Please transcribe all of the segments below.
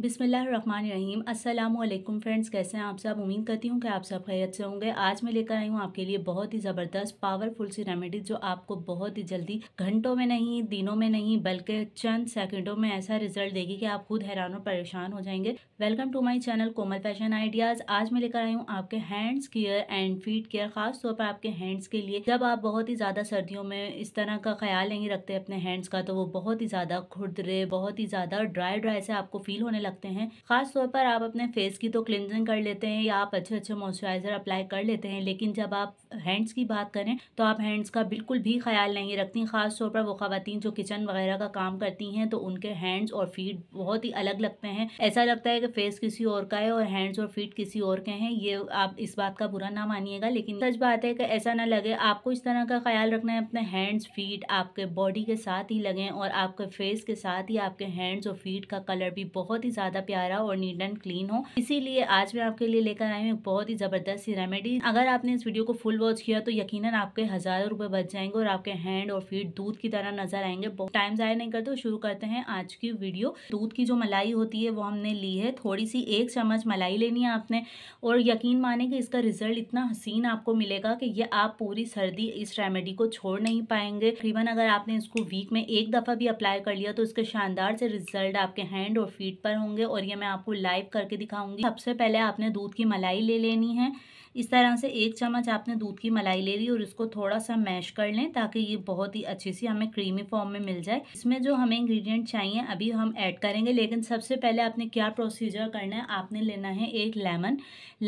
बिसमीम अल्लाम फ्रेंड्स कैसे हैं आप सब उम्मीद करती हूँ कि आप सब खैरियत से होंगे आज मैं लेकर आई हूँ आपके लिए बहुत ही ज़बरदस्त पावरफुल सी रेमेडी जो आपको बहुत ही जल्दी घंटों में नहीं दिनों में नहीं बल्कि चंद सेकंडों में ऐसा रिजल्ट देगी कि आप खुद हैरान और परेशान हो जाएंगे welcome to my channel Komal fashion ideas आज मैं लेकर आई हूँ आपके hands care and feet care खास तौर पर आपके हैंड्स के लिए जब आप बहुत ही ज़्यादा सर्दियों में इस तरह का ख्याल नहीं रखते अपने हैंड्स का तो वो बहुत ही ज़्यादा खुदरे बहुत ही ज़्यादा ड्राई ड्राई से आपको फील होने लगते हैं खास तौर पर आप अपने फेस की तो क्लिनजिंग कर लेते हैं या आप अच्छे अच्छे मॉइस्चराइजर अप्लाई कर लेते हैं लेकिन जब आप हैंड्स की बात करें तो आप हैंड्स का बिल्कुल भी ख्याल नहीं रखती खास तौर पर वो खातन जो किचन वगैरह का काम करती हैं तो उनके हैंड्स और फीट बहुत ही अलग लगते हैं ऐसा लगता है कि फेस किसी और का है और हैंड्स और फीट किसी और के हैं ये आप इस बात का बुरा ना मानिएगा लेकिन सच बात है कि ऐसा ना लगे आपको इस तरह का ख्याल रखना है अपने हैंड्स फीट आपके बॉडी के साथ ही लगें और आपके फेस के साथ ही आपके हैंड्स और फीट का कलर भी बहुत ही ज़्यादा प्यारा और नीट एंड क्लीन हो इसीलिए आज मैं आपके लिए लेकर आई हूँ बहुत ही ज़बरदस्त सी रेमेडी अगर आपने इस वीडियो को फुल वॉच किया तो यकीन आपके हज़ारों रूपए बच जाएंगे और आपके हैंड और फीट दूध की तरह नजर आएंगे टाइम ज़ाया नहीं करते शुरू करते हैं आज की वीडियो दूध की जो मलाई होती है वो हमने ली है थोड़ी सी एक चम्मच मलाई लेनी है आपने और यकीन माने कि इसका रिजल्ट इतना हसीन आपको मिलेगा कि ये आप पूरी सर्दी इस रेमेडी को छोड़ नहीं पाएंगे तकरीबन अगर आपने इसको वीक में एक दफ़ा भी अप्लाई कर लिया तो इसके शानदार से रिजल्ट आपके हैंड और फीट पर होंगे होंगे और ये मैं आपको लाइव करके दिखाऊंगी सबसे पहले आपने दूध की मलाई ले लेनी है इस तरह से एक चम्मच आपने दूध की मलाई ले ली और इसको थोड़ा सा मैश कर लें ताकि ये बहुत ही अच्छी सी हमें क्रीमी फॉर्म में मिल जाए इसमें जो हमें इंग्रेडिएंट चाहिए अभी हम ऐड करेंगे लेकिन सबसे पहले आपने क्या प्रोसीजर करना है आपने लेना है एक लेमन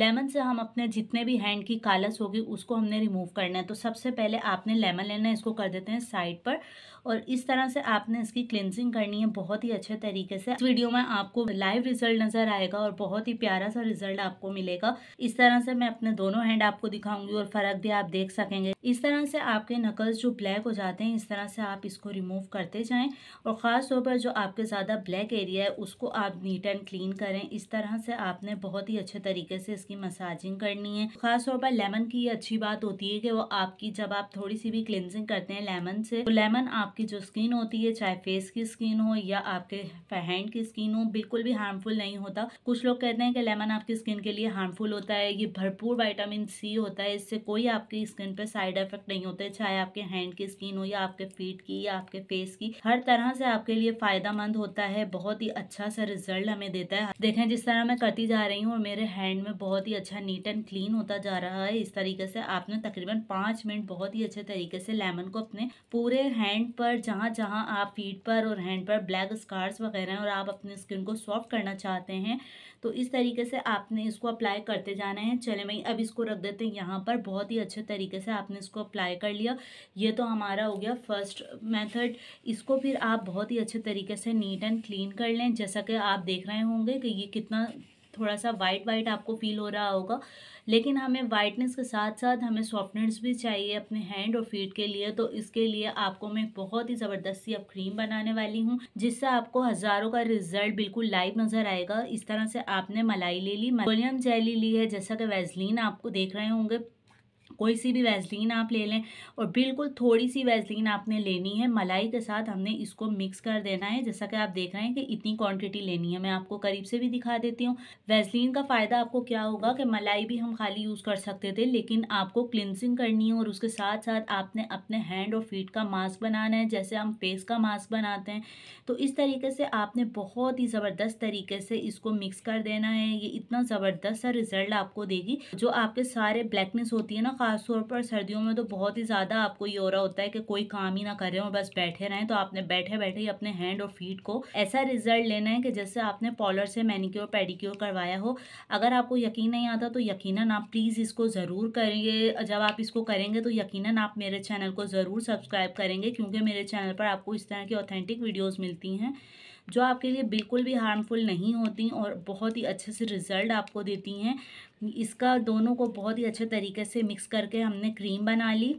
लेमन से हम अपने जितने भी हैंड की कालस होगी उसको हमने रिमूव करना है तो सबसे पहले आपने लेमन लेना है इसको कर देते हैं साइड पर और इस तरह से आपने इसकी क्लिनजिंग करनी है बहुत ही अच्छे तरीके से इस वीडियो में आपको लाइव रिजल्ट नज़र आएगा और बहुत ही प्यारा सा रिजल्ट आपको मिलेगा इस तरह से मैं अपने दोनों हैंड आपको दिखाऊंगी और फ़र्क भी आप देख सकेंगे इस तरह से आपके नकल्स जो ब्लैक हो जाते हैं इस तरह से आप इसको रिमूव करते जाएं और ख़ास तौर पर जो आपके ज़्यादा ब्लैक एरिया है उसको आप नीट एंड क्लीन करें इस तरह से आपने बहुत ही अच्छे तरीके से इसकी मसाजिंग करनी है ख़ास तौर पर लेमन की अच्छी बात होती है कि वो आपकी जब आप थोड़ी सी भी क्लिनजिंग करते हैं लेमन से तो लेमन आपकी जो स्किन होती है चाहे फेस की स्किन हो या आपके हैंड की स्किन हो बिल्कुल भी हार्मफुल नहीं होता कुछ लोग कहते हैं कि लेमन आपकी स्किन के लिए हार्मफुल होता है ये भरपूर विटामिन सी होता है इससे कोई आपकी स्किन पे साइड इफेक्ट नहीं होते चाहे आपके हैंड की स्किन हो या आपके फीट की या आपके फेस की हर तरह से आपके लिए फायदा होता है बहुत ही अच्छा सा रिजल्ट हमें देता है देखें जिस तरह मैं करती जा रही हूँ और मेरे हैंड में बहुत ही अच्छा नीट एंड क्लीन होता जा रहा है इस तरीके से आपने तकरीबन पांच मिनट बहुत ही अच्छे तरीके से लेमन को अपने पूरे हैंड पर जहाँ जहाँ आप फीट पर और हैंड पर ब्लैक स्कार्स वगैरह और आप अपनी स्किन को सॉफ्ट करना चाहते हैं तो इस तरीके से आपने इसको अप्लाई करते जाना है चले मैं अब इसको रख देते हैं यहाँ पर बहुत ही अच्छे तरीके से आपने इसको अप्लाई कर लिया ये तो हमारा हो गया फर्स्ट मेथड इसको फिर आप बहुत ही अच्छे तरीके से नीट एंड क्लीन कर लें जैसा कि आप देख रहे होंगे कि ये कितना थोड़ा सा वाइट वाइट आपको फील हो रहा होगा लेकिन हमें वाइटनेस के साथ साथ हमें सॉफ्टनेस भी चाहिए अपने हैंड और फीट के लिए तो इसके लिए आपको मैं बहुत ही ज़बरदस्ती अब क्रीम बनाने वाली हूँ जिससे आपको हज़ारों का रिजल्ट बिल्कुल लाइव नज़र आएगा इस तरह से आपने मलाई ले ली मलियम जेली ली है जैसा कि वैजलिन आपको देख रहे होंगे कोई सी भी वैसलीन आप ले लें और बिल्कुल थोड़ी सी वैसलीन आपने लेनी है मलाई के साथ हमने इसको मिक्स कर देना है जैसा कि आप देख रहे हैं कि इतनी क्वांटिटी लेनी है मैं आपको करीब से भी दिखा देती हूँ वैसलीन का फ़ायदा आपको क्या होगा कि मलाई भी हम खाली यूज़ कर सकते थे लेकिन आपको क्लिनसिंग करनी है और उसके साथ साथ आपने अपने हैंड और फीट का मास्क बनाना है जैसे हम फेस का मास्क बनाते हैं तो इस तरीके से आपने बहुत ही ज़बरदस्त तरीके से इसको मिक्स कर देना है ये इतना ज़बरदस्त सा रिज़ल्ट आपको देगी जो आपके सारे ब्लैकनेस होती है ना ख़ासतौर पर सर्दियों में तो बहुत ही ज़्यादा आपको ये हो रहा होता है कि कोई काम ही ना करें और बस बैठे रहें तो आपने बैठे बैठे ही अपने हैंड और फीट को ऐसा रिजल्ट लेना है कि जैसे आपने पॉलर से मैनिक्योर पेडिक्योर करवाया हो अगर आपको यकीन नहीं आता तो यकीन आप प्लीज़ इसको ज़रूर करेंगे जब आप इसको करेंगे तो यकीन आप मेरे चैनल को ज़रूर सब्सक्राइब करेंगे क्योंकि मेरे चैनल पर आपको इस तरह की ऑथेंटिक वीडियोज़ मिलती हैं जो आपके लिए बिल्कुल भी हार्मफुल नहीं होती और बहुत ही अच्छे से रिज़ल्ट आपको देती हैं इसका दोनों को बहुत ही अच्छे तरीके से मिक्स करके हमने क्रीम बना ली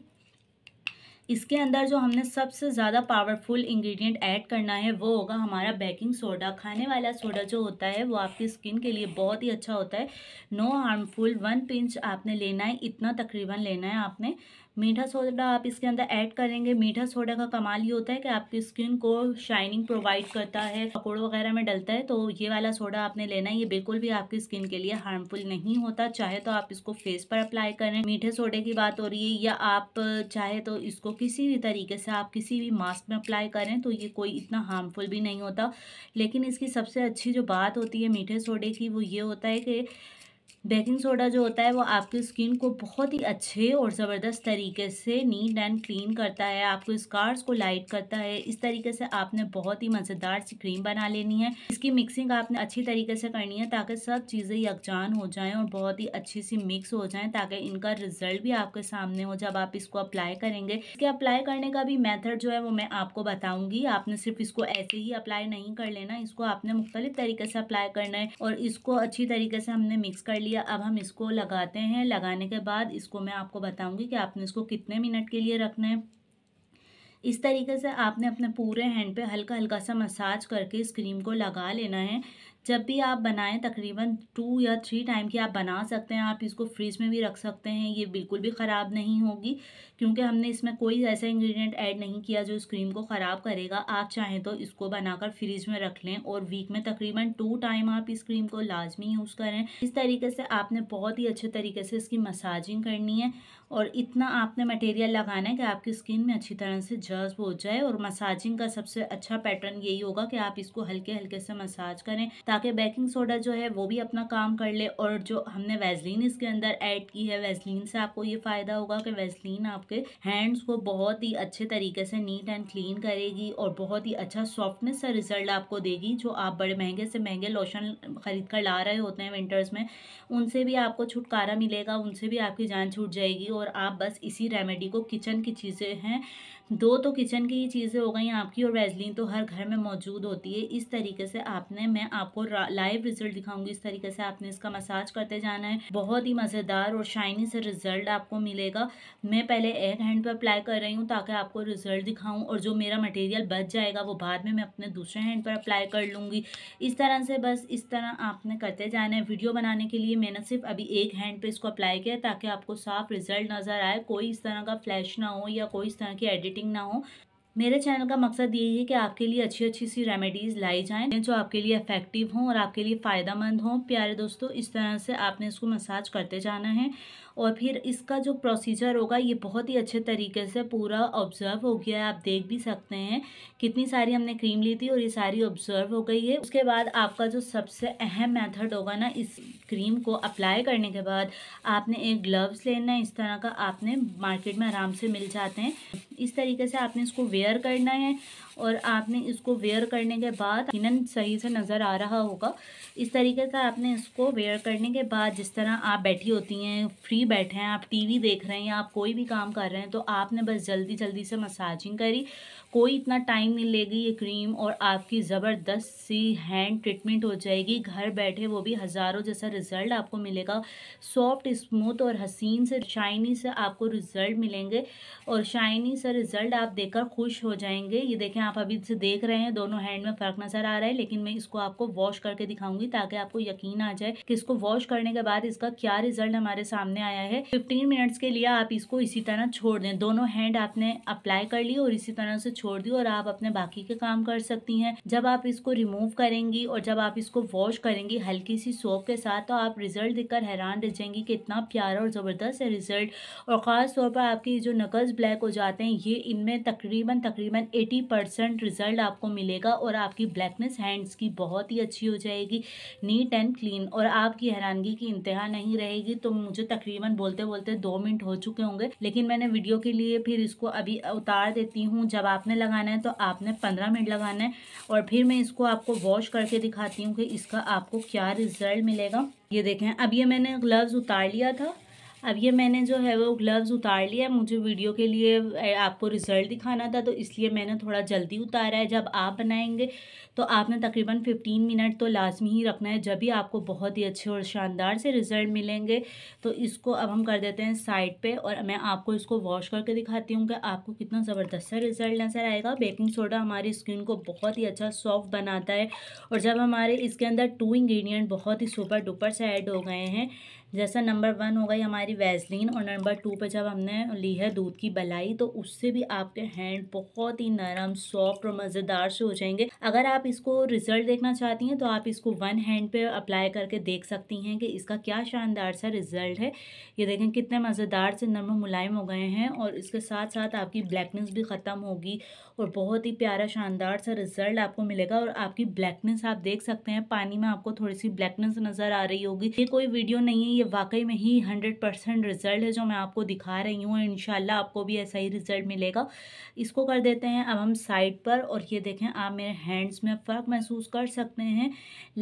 इसके अंदर जो हमने सबसे ज़्यादा पावरफुल इंग्रेडिएंट ऐड करना है वो होगा हमारा बेकिंग सोडा खाने वाला सोडा जो होता है वो आपकी स्किन के लिए बहुत ही अच्छा होता है नो हार्मफुल वन पिंच आपने लेना है इतना तकरीबन लेना है आपने मीठा सोडा आप इसके अंदर ऐड करेंगे मीठा सोडा का कमाल ये होता है कि आपकी स्किन को शाइनिंग प्रोवाइड करता है पकौड़ वगैरह में डलता है तो ये वाला सोडा आपने लेना है ये बिल्कुल भी आपकी स्किन के लिए हार्मफुल नहीं होता चाहे तो आप इसको फेस पर अप्लाई करें मीठे सोडे की बात हो रही है या आप चाहे तो इसको किसी भी तरीके से आप किसी भी मास्क में अप्लाई करें तो ये कोई इतना हार्मफुल भी नहीं होता लेकिन इसकी सबसे अच्छी जो बात होती है मीठे सोडे की वो ये होता है कि बेकिंग सोडा जो होता है वो आपकी स्किन को बहुत ही अच्छे और ज़बरदस्त तरीके से नीट एंड क्लीन करता है आपको स्कार्स को लाइट करता है इस तरीके से आपने बहुत ही मज़ेदार सी क्रीम बना लेनी है इसकी मिक्सिंग आपने अच्छी तरीके से करनी है ताकि सब चीज़ें यकजान हो जाएँ और बहुत ही अच्छी सी मिक्स हो जाएँ ताकि इनका रिजल्ट भी आपके सामने हो जब आप इसको अप्लाई करेंगे इसके अप्लाई करने का भी मेथड जो है वो मैं आपको बताऊंगी आपने सिर्फ इसको ऐसे ही अप्लाई नहीं कर लेना इसको आपने मुख्तलिफ तरीके से अप्लाई करना है और इसको अच्छी तरीके से हमने मिक्स कर लिया दिया अब हम इसको लगाते हैं लगाने के बाद इसको मैं आपको बताऊंगी कि आपने इसको कितने मिनट के लिए रखना है इस तरीके से आपने अपने पूरे हैंड पे हल्का हल्का सा मसाज करके इस क्रीम को लगा लेना है जब भी आप बनाएं तकरीबन टू या थ्री टाइम की आप बना सकते हैं आप इसको फ्रिज में भी रख सकते हैं ये बिल्कुल भी ख़राब नहीं होगी क्योंकि हमने इसमें कोई ऐसा इंग्रेडिएंट ऐड नहीं किया जो इस क्रीम को ख़राब करेगा आप चाहें तो इसको बनाकर फ्रिज में रख लें और वीक में तकरीबन टू टाइम आप इस क्रीम को लाजमी यूज़ करें इस तरीके से आपने बहुत ही अच्छे तरीके से इसकी मसाजिंग करनी है और इतना आपने मटेरियल लगाना है कि आपकी स्किन में अच्छी तरह से जज्ब हो जाए और मसाजिंग का सबसे अच्छा पैटर्न यही होगा कि आप इसको हल्के हल्के से मसाज करें ताकि बेकिंग सोडा जो है वो भी अपना काम कर ले और जो हमने वेजलिन इसके अंदर ऐड की है वेजलिन से आपको ये फ़ायदा होगा कि वेजलिन आपके हैंड्स को बहुत ही अच्छे तरीके से नीट एंड क्लीन करेगी और बहुत ही अच्छा सॉफ्टनेस सा रिजल्ट आपको देगी जो आप बड़े महंगे से महंगे लोशन ख़रीद कर ला रहे होते हैं विंटर्स में उनसे भी आपको छुटकारा मिलेगा उनसे भी आपकी जान छूट जाएगी और आप बस इसी रेमेडी को किचन की चीज़ें हैं दो तो किचन की ही चीज़ें हो गई आपकी और वैजलिन तो हर घर में मौजूद होती है इस तरीके से आपने मैं आपको लाइव रिजल्ट दिखाऊंगी इस तरीके से आपने इसका मसाज करते जाना है बहुत ही मज़ेदार और शाइनी से रिजल्ट आपको मिलेगा मैं पहले एक हैंड पर अप्लाई कर रही हूँ ताकि आपको रिजल्ट दिखाऊँ और जो मेरा मटेरियल बच जाएगा वो बाद में मैं अपने दूसरे हैंड पर अप्लाई कर लूँगी इस तरह से बस इस तरह आपने करते जाना है वीडियो बनाने के लिए मैंने सिर्फ अभी एक हैंड पर इसको अप्लाई किया ताकि आपको साफ रिजल्ट नज़र आए कोई इस तरह का फ्लैश ना हो या कोई इस तरह की एडिटिंग मीटिंग ना हो मेरे चैनल का मकसद यही है कि आपके लिए अच्छी अच्छी सी रेमेडीज़ लाई जाएं जो आपके लिए इफ़ेक्टिव हों और आपके लिए फ़ायदा मंद हों प्यारे दोस्तों इस तरह से आपने इसको मसाज करते जाना है और फिर इसका जो प्रोसीजर होगा ये बहुत ही अच्छे तरीके से पूरा ऑब्जर्व हो गया है आप देख भी सकते हैं कितनी सारी हमने क्रीम ली थी और ये सारी ऑब्जर्व हो गई है उसके बाद आपका जो सबसे अहम मेथड होगा ना इस क्रीम को अप्लाई करने के बाद आपने एक ग्लव्स लेना है इस तरह का आपने मार्केट में आराम से मिल जाते हैं इस तरीके से आपने इसको वेयर करना है और आपने इसको वेयर करने के बाद हिनन सही से नज़र आ रहा होगा इस तरीके से आपने इसको वेयर करने के बाद जिस तरह आप बैठी होती हैं फ्री बैठे हैं आप टीवी देख रहे हैं या आप कोई भी काम कर रहे हैं तो आपने बस जल्दी जल्दी से मसाजिंग करी कोई इतना टाइम नहीं लेगी ये क्रीम और आपकी ज़बरदस्त सी हैंड ट्रीटमेंट हो जाएगी घर बैठे वो भी हज़ारों जैसा रिज़ल्ट आपको मिलेगा सॉफ्ट स्मूथ और हसीन से शाइनी से आपको रिज़ल्ट मिलेंगे और शाइनी से रिज़ल्ट आप देखकर खुश हो जाएंगे ये देखें आप आप अभी से देख रहे हैं दोनों हैंड में फ़र्क नज़र आ रहा है लेकिन मैं इसको आपको वॉश करके दिखाऊंगी ताकि आपको यकीन आ जाए कि इसको वॉश करने के बाद इसका क्या रिजल्ट हमारे सामने आया है फिफ्टीन मिनट्स के लिए आप इसको इसी तरह छोड़ दें दोनों हैंड आपने अप्लाई कर ली और इसी तरह से छोड़ दी और आप अपने बाकी के काम कर सकती हैं जब आप इसको रिमूव करेंगी और जब आप इसको वॉश करेंगी हल्की सी सोप के साथ तो आप रिजल्ट देखकर हैरान रह जाएंगी कि इतना प्यारा और ज़बरदस्त है रिजल्ट और ख़ास तौर पर आपकी जो नकल्स ब्लैक हो जाते हैं ये इनमें तकरीबन तकरीबन एटी परसेंट रिजल्ट आपको मिलेगा और आपकी ब्लैकनेस हैंड्स की बहुत ही अच्छी हो जाएगी नीट एंड क्लीन और आपकी हैरानगी की इंतहा नहीं रहेगी तो मुझे तकरीबन बोलते बोलते दो मिनट हो चुके होंगे लेकिन मैंने वीडियो के लिए फिर इसको अभी उतार देती हूँ जब आपने लगाना है तो आपने पंद्रह मिनट लगाना है और फिर मैं इसको आपको वॉश करके दिखाती हूँ कि इसका आपको क्या रिजल्ट मिलेगा ये देखें अब ये मैंने ग्लव्स उतार लिया था अब ये मैंने जो है वो ग्लव्स उतार लिया मुझे वीडियो के लिए आपको रिज़ल्ट दिखाना था तो इसलिए मैंने थोड़ा जल्दी उतारा है जब आप बनाएंगे तो आपने तकरीबन फिफ्टीन मिनट तो लाजमी ही रखना है जब भी आपको बहुत ही अच्छे और शानदार से रिज़ल्ट मिलेंगे तो इसको अब हम कर देते हैं साइड पर और मैं आपको इसको वॉश करके दिखाती हूँ कि आपको कितना ज़बरदस्त सा रिज़ल्ट नज़र आएगा बेकिंग सोडा हमारी स्किन को बहुत ही अच्छा सॉफ्ट बनाता है और जब हमारे इसके अंदर टू इंग्रीडियंट बहुत ही सुपर डुपर से ऐड हो गए हैं जैसा नंबर वन हो गई हमारी वैसलीन और नंबर टू पे जब हमने ली है दूध की बलाई तो उससे भी आपके हैंड बहुत ही नरम सॉफ्ट और मज़ेदार से हो जाएंगे अगर आप इसको रिजल्ट देखना चाहती हैं तो आप इसको वन हैंड पे अप्लाई करके देख सकती हैं कि इसका क्या शानदार सा रिजल्ट है ये देखें कितने मज़ेदार से नरम मुलायम हो गए हैं और इसके साथ साथ आपकी ब्लैकनेस भी ख़त्म होगी और बहुत ही प्यारा शानदार सा रिजल्ट आपको मिलेगा और आपकी ब्लैकनेस आप देख सकते हैं पानी में आपको थोड़ी सी ब्लैकनेस नज़र आ रही होगी ये कोई वीडियो नहीं है ये वाकई में ही हंड्रेड परसेंट रिज़ल्ट है जो मैं आपको दिखा रही हूँ इन आपको भी ऐसा ही रिज़ल्ट मिलेगा इसको कर देते हैं अब हम साइड पर और ये देखें आप मेरे हैंड्स में फ़र्क महसूस कर सकते हैं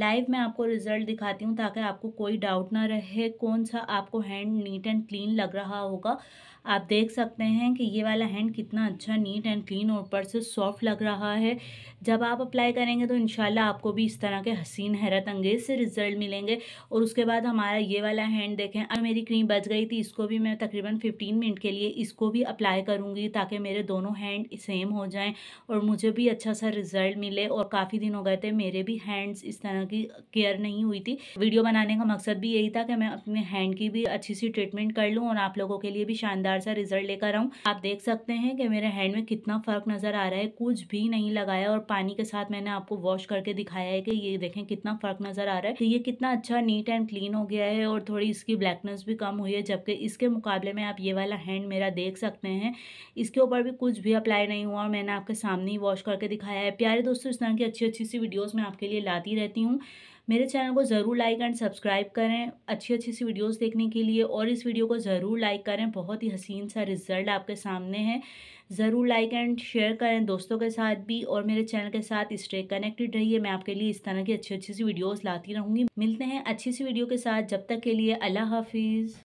लाइव मैं आपको रिज़ल्ट दिखाती हूँ ताकि आपको कोई डाउट ना रहे कौन सा आपको हैंड नीट एंड क्लीन लग रहा होगा आप देख सकते हैं कि ये वाला हैंड कितना अच्छा नीट एंड क्लीन और ऊपर से सॉफ्ट लग रहा है जब आप अप्लाई करेंगे तो इनशाला आपको भी इस तरह के हसीन हैरत अंगेज से रिजल्ट मिलेंगे और उसके बाद हमारा ये वाला हैंड देखें अब मेरी क्रीम बच गई थी इसको भी मैं तकरीबन फिफ्टीन मिनट के लिए इसको भी अप्लाई करूँगी ताकि मेरे दोनों हैंड सेम हो जाएँ और मुझे भी अच्छा सा रिजल्ट मिले और काफ़ी दिन हो गए थे मेरे भी हैंड्स इस तरह की केयर नहीं हुई थी वीडियो बनाने का मकसद भी यही था कि मैं अपने हैंड की भी अच्छी सी ट्रीटमेंट कर लूँ और आप लोगों के लिए भी शानदार शानदार सा रिजल्ट लेकर आऊँ आप देख सकते हैं कि मेरे हैंड में कितना फ़र्क नज़र आ रहा है कुछ भी नहीं लगाया और पानी के साथ मैंने आपको वॉश करके दिखाया है कि ये देखें कितना फ़र्क नज़र आ रहा है तो ये कितना अच्छा नीट एंड क्लीन हो गया है और थोड़ी इसकी ब्लैकनेस भी कम हुई है जबकि इसके मुकाबले में आप ये वाला हैंड मेरा देख सकते हैं इसके ऊपर भी कुछ भी अप्लाई नहीं हुआ और मैंने आपके सामने ही वॉश करके दिखाया है प्यारे दोस्तों इस तरह की अच्छी अच्छी सी वीडियोज़ मैं आपके लिए लाती रहती हूँ मेरे चैनल को ज़रूर लाइक एंड सब्सक्राइब करें अच्छी अच्छी सी वीडियोस देखने के लिए और इस वीडियो को ज़रूर लाइक करें बहुत ही हसीन सा रिज़ल्ट आपके सामने है ज़रूर लाइक एंड शेयर करें दोस्तों के साथ भी और मेरे चैनल के साथ स्टे कनेक्टेड रहिए मैं आपके लिए इस तरह की अच्छी अच्छी सी वीडियोज़ लाती रहूँगी मिलते हैं अच्छी सी वीडियो के साथ जब तक के लिए अल्लाह हाफिज़